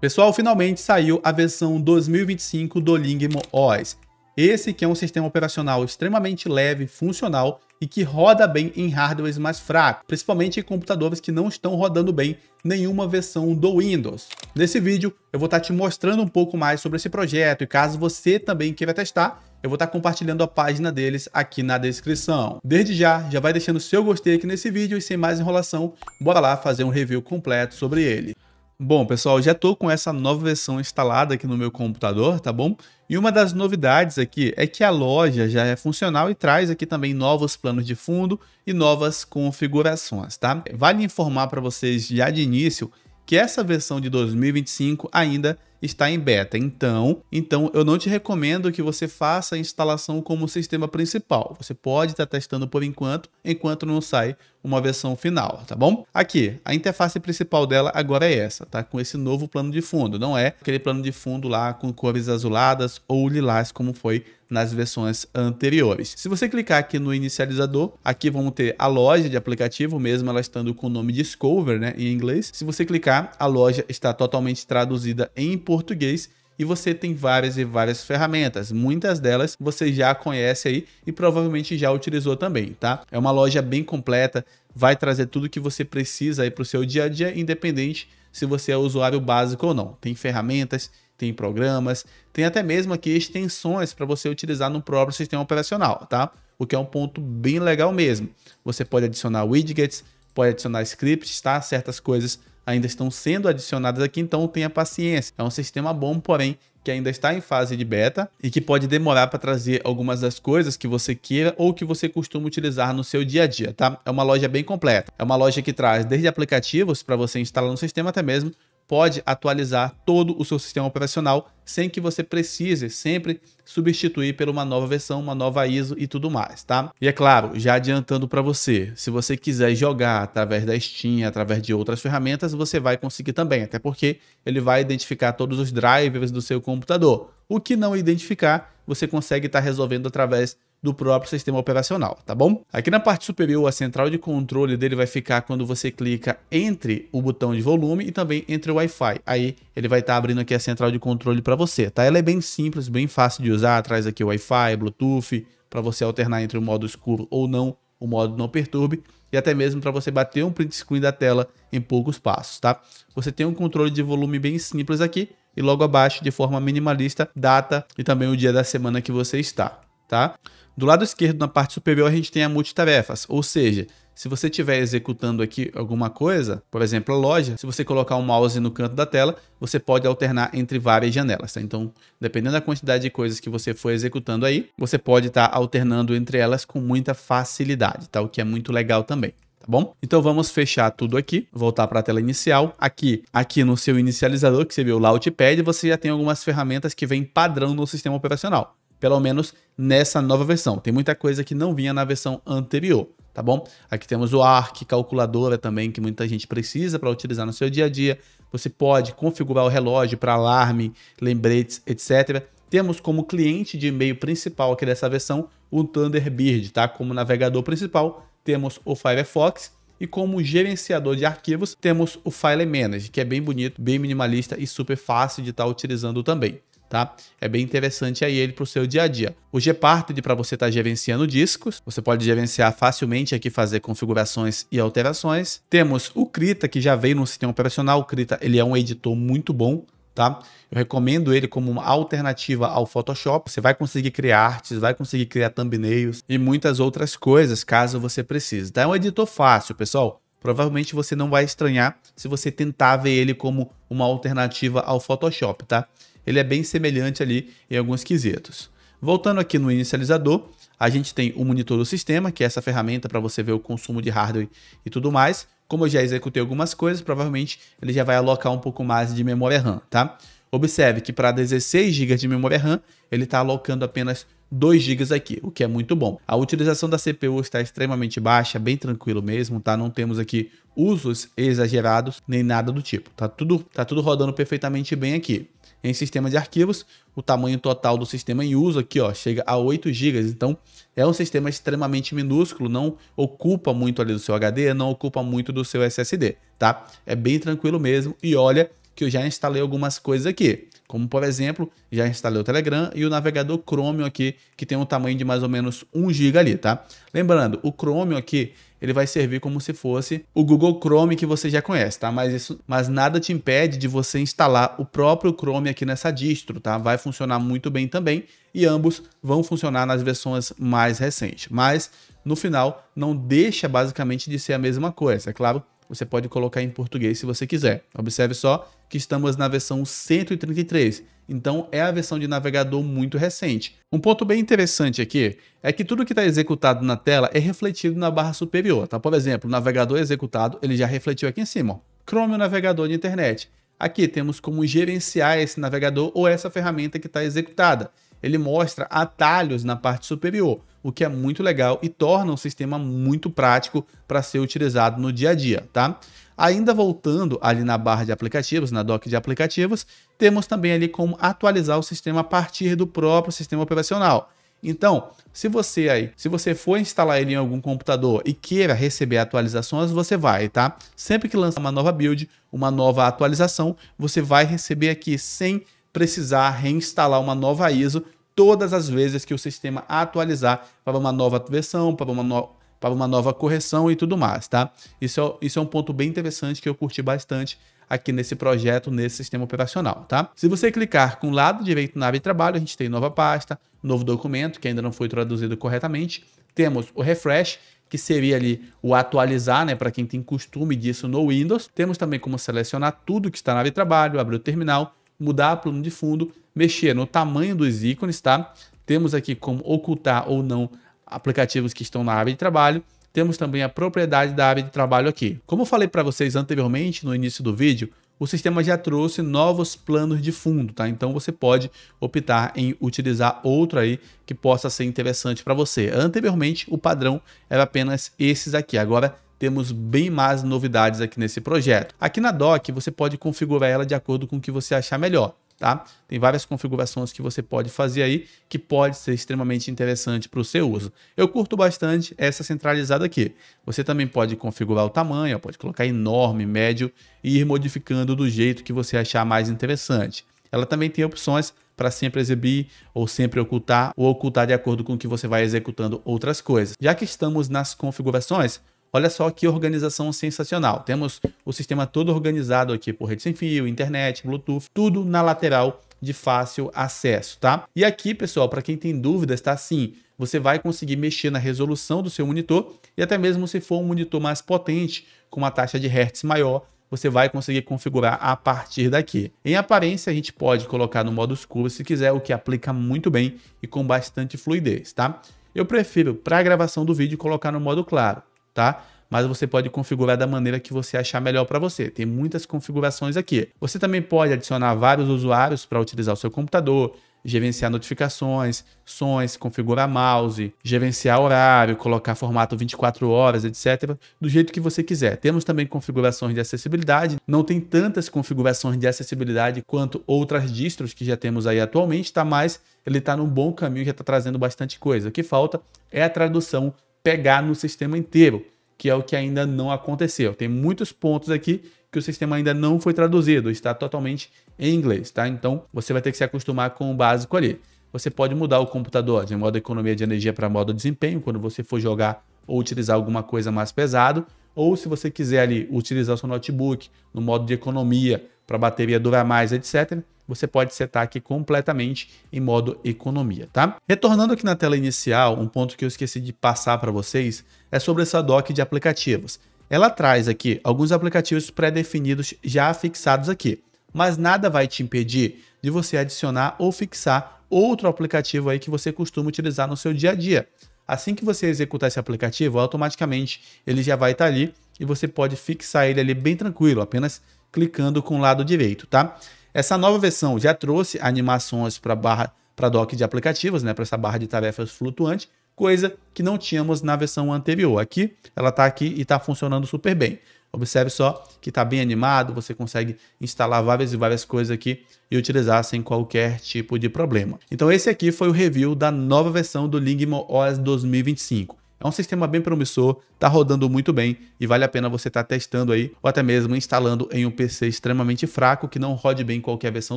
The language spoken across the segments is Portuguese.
Pessoal, finalmente saiu a versão 2025 do Lingmo OS. Esse que é um sistema operacional extremamente leve, funcional e que roda bem em hardwares mais fracos, principalmente em computadores que não estão rodando bem nenhuma versão do Windows. Nesse vídeo eu vou estar tá te mostrando um pouco mais sobre esse projeto e caso você também queira testar, eu vou estar tá compartilhando a página deles aqui na descrição. Desde já, já vai deixando seu gostei aqui nesse vídeo e sem mais enrolação, bora lá fazer um review completo sobre ele. Bom, pessoal, já estou com essa nova versão instalada aqui no meu computador, tá bom? E uma das novidades aqui é que a loja já é funcional e traz aqui também novos planos de fundo e novas configurações, tá? Vale informar para vocês já de início que essa versão de 2025 ainda está em beta. Então, então eu não te recomendo que você faça a instalação como sistema principal. Você pode estar testando por enquanto, enquanto não sai uma versão final, tá bom? Aqui, a interface principal dela agora é essa, tá? Com esse novo plano de fundo, não é aquele plano de fundo lá com cores azuladas ou lilás como foi nas versões anteriores. Se você clicar aqui no inicializador, aqui vamos ter a loja de aplicativo, mesmo ela estando com o nome Discover, né, em inglês. Se você clicar, a loja está totalmente traduzida em português e você tem várias e várias ferramentas. Muitas delas você já conhece aí e provavelmente já utilizou também, tá? É uma loja bem completa, vai trazer tudo que você precisa aí para o seu dia a dia, independente se você é usuário básico ou não. Tem ferramentas, tem programas, tem até mesmo aqui extensões para você utilizar no próprio sistema operacional, tá? O que é um ponto bem legal mesmo. Você pode adicionar widgets, pode adicionar scripts, tá? Certas coisas ainda estão sendo adicionadas aqui, então tenha paciência. É um sistema bom, porém, que ainda está em fase de beta e que pode demorar para trazer algumas das coisas que você queira ou que você costuma utilizar no seu dia a dia, tá? É uma loja bem completa. É uma loja que traz desde aplicativos para você instalar no sistema até mesmo pode atualizar todo o seu sistema operacional sem que você precise sempre substituir por uma nova versão, uma nova ISO e tudo mais, tá? E é claro, já adiantando para você, se você quiser jogar através da Steam, através de outras ferramentas, você vai conseguir também, até porque ele vai identificar todos os drivers do seu computador. O que não identificar, você consegue estar tá resolvendo através do próprio sistema operacional, tá bom? Aqui na parte superior, a central de controle dele vai ficar quando você clica entre o botão de volume e também entre o Wi-Fi. Aí ele vai estar tá abrindo aqui a central de controle para você, tá? Ela é bem simples, bem fácil de usar, traz aqui o Wi-Fi, Bluetooth, para você alternar entre o modo escuro ou não, o modo não perturbe, e até mesmo para você bater um print screen da tela em poucos passos, tá? Você tem um controle de volume bem simples aqui, e logo abaixo, de forma minimalista, data e também o dia da semana que você está tá? Do lado esquerdo, na parte superior, a gente tem a multitarefas, ou seja, se você estiver executando aqui alguma coisa, por exemplo, a loja, se você colocar o um mouse no canto da tela, você pode alternar entre várias janelas. Tá? Então, dependendo da quantidade de coisas que você for executando aí, você pode estar tá alternando entre elas com muita facilidade, tá? o que é muito legal também. Tá bom? Então vamos fechar tudo aqui, voltar para a tela inicial. Aqui, aqui no seu inicializador, que você viu lá o Launchpad, você já tem algumas ferramentas que vêm padrão no sistema operacional pelo menos nessa nova versão. Tem muita coisa que não vinha na versão anterior, tá bom? Aqui temos o ARC, calculadora também, que muita gente precisa para utilizar no seu dia a dia. Você pode configurar o relógio para alarme, lembretes, etc. Temos como cliente de e-mail principal aqui dessa versão o Thunderbird, tá? Como navegador principal, temos o Firefox, e como gerenciador de arquivos, temos o File Manager, que é bem bonito, bem minimalista e super fácil de estar tá utilizando também tá? É bem interessante aí ele para o seu dia a dia. O Gparted para você estar tá gerenciando discos, você pode gerenciar facilmente aqui, fazer configurações e alterações. Temos o Krita, que já veio no sistema operacional. O Krita ele é um editor muito bom, tá? Eu recomendo ele como uma alternativa ao Photoshop. Você vai conseguir criar artes, vai conseguir criar thumbnails e muitas outras coisas, caso você precise. Tá? É um editor fácil, pessoal. Provavelmente você não vai estranhar se você tentar ver ele como uma alternativa ao Photoshop, tá? ele é bem semelhante ali em alguns quesitos. Voltando aqui no inicializador, a gente tem o monitor do sistema, que é essa ferramenta para você ver o consumo de hardware e tudo mais. Como eu já executei algumas coisas, provavelmente ele já vai alocar um pouco mais de memória RAM, tá? Observe que para 16 GB de memória RAM, ele está alocando apenas 2 GB aqui, o que é muito bom. A utilização da CPU está extremamente baixa, bem tranquilo mesmo, tá? Não temos aqui usos exagerados nem nada do tipo. Tá tudo, tá tudo rodando perfeitamente bem aqui. Em sistema de arquivos, o tamanho total do sistema em uso aqui, ó, chega a 8 GB. Então, é um sistema extremamente minúsculo, não ocupa muito ali do seu HD, não ocupa muito do seu SSD, tá? É bem tranquilo mesmo. E olha que eu já instalei algumas coisas aqui. Como, por exemplo, já instalei o Telegram e o navegador Chrome aqui, que tem um tamanho de mais ou menos 1 GB ali, tá? Lembrando, o Chrome aqui, ele vai servir como se fosse o Google Chrome que você já conhece, tá? Mas, isso, mas nada te impede de você instalar o próprio Chrome aqui nessa distro, tá? Vai funcionar muito bem também e ambos vão funcionar nas versões mais recentes. Mas, no final, não deixa basicamente de ser a mesma coisa. É claro você pode colocar em português se você quiser. Observe só que estamos na versão 133, então é a versão de navegador muito recente. Um ponto bem interessante aqui é que tudo que está executado na tela é refletido na barra superior, tá? Por exemplo, o navegador executado, ele já refletiu aqui em cima, ó. Chrome, o navegador de internet. Aqui temos como gerenciar esse navegador ou essa ferramenta que está executada ele mostra atalhos na parte superior, o que é muito legal e torna o sistema muito prático para ser utilizado no dia a dia, tá? Ainda voltando ali na barra de aplicativos, na dock de aplicativos, temos também ali como atualizar o sistema a partir do próprio sistema operacional. Então, se você aí, se você for instalar ele em algum computador e queira receber atualizações, você vai, tá? Sempre que lançar uma nova build, uma nova atualização, você vai receber aqui sem precisar reinstalar uma nova ISO todas as vezes que o sistema atualizar para uma nova versão, para uma, no... para uma nova correção e tudo mais, tá? Isso é, isso é um ponto bem interessante que eu curti bastante aqui nesse projeto, nesse sistema operacional, tá? Se você clicar com o lado direito na área de trabalho, a gente tem nova pasta, novo documento, que ainda não foi traduzido corretamente, temos o refresh, que seria ali o atualizar, né, para quem tem costume disso no Windows. Temos também como selecionar tudo que está na área de trabalho, abrir o terminal, mudar plano de fundo, mexer no tamanho dos ícones, tá? Temos aqui como ocultar ou não aplicativos que estão na área de trabalho. Temos também a propriedade da área de trabalho aqui. Como eu falei para vocês anteriormente no início do vídeo, o sistema já trouxe novos planos de fundo, tá? Então você pode optar em utilizar outro aí que possa ser interessante para você. Anteriormente, o padrão era apenas esses aqui. Agora temos bem mais novidades aqui nesse projeto. Aqui na dock você pode configurar ela de acordo com o que você achar melhor. Tá? Tem várias configurações que você pode fazer aí que pode ser extremamente interessante para o seu uso. Eu curto bastante essa centralizada aqui. Você também pode configurar o tamanho, pode colocar enorme, médio e ir modificando do jeito que você achar mais interessante. Ela também tem opções para sempre exibir ou sempre ocultar ou ocultar de acordo com o que você vai executando outras coisas. Já que estamos nas configurações, Olha só que organização sensacional. Temos o sistema todo organizado aqui por rede sem fio, internet, Bluetooth, tudo na lateral de fácil acesso, tá? E aqui, pessoal, para quem tem dúvidas, tá assim, você vai conseguir mexer na resolução do seu monitor e até mesmo se for um monitor mais potente, com uma taxa de hertz maior, você vai conseguir configurar a partir daqui. Em aparência, a gente pode colocar no modo escuro se quiser, o que aplica muito bem e com bastante fluidez, tá? Eu prefiro, para a gravação do vídeo, colocar no modo claro tá? Mas você pode configurar da maneira que você achar melhor para você. Tem muitas configurações aqui. Você também pode adicionar vários usuários para utilizar o seu computador, gerenciar notificações, sons, configurar mouse, gerenciar horário, colocar formato 24 horas, etc, do jeito que você quiser. Temos também configurações de acessibilidade, não tem tantas configurações de acessibilidade quanto outras distros que já temos aí atualmente, tá? Mas ele está num bom caminho, já está trazendo bastante coisa. O que falta é a tradução pegar no sistema inteiro, que é o que ainda não aconteceu. Tem muitos pontos aqui que o sistema ainda não foi traduzido, está totalmente em inglês, tá? Então você vai ter que se acostumar com o básico ali. Você pode mudar o computador de modo economia de energia para modo desempenho quando você for jogar ou utilizar alguma coisa mais pesado, ou se você quiser ali utilizar o seu notebook no modo de economia para bateria durar mais, etc você pode setar aqui completamente em modo economia, tá? Retornando aqui na tela inicial, um ponto que eu esqueci de passar para vocês é sobre essa dock de aplicativos. Ela traz aqui alguns aplicativos pré-definidos já fixados aqui, mas nada vai te impedir de você adicionar ou fixar outro aplicativo aí que você costuma utilizar no seu dia a dia. Assim que você executar esse aplicativo, automaticamente ele já vai estar tá ali e você pode fixar ele ali bem tranquilo, apenas clicando com o lado direito, tá? Essa nova versão já trouxe animações para barra para dock de aplicativos, né, para essa barra de tarefas flutuante, coisa que não tínhamos na versão anterior. Aqui, ela está aqui e está funcionando super bem. Observe só que está bem animado, você consegue instalar várias e várias coisas aqui e utilizar sem qualquer tipo de problema. Então esse aqui foi o review da nova versão do Lingmo OS 2025. É um sistema bem promissor, está rodando muito bem e vale a pena você estar tá testando aí ou até mesmo instalando em um PC extremamente fraco que não rode bem qualquer versão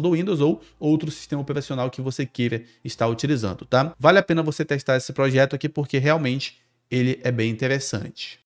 do Windows ou outro sistema operacional que você queira estar utilizando, tá? Vale a pena você testar esse projeto aqui porque realmente ele é bem interessante.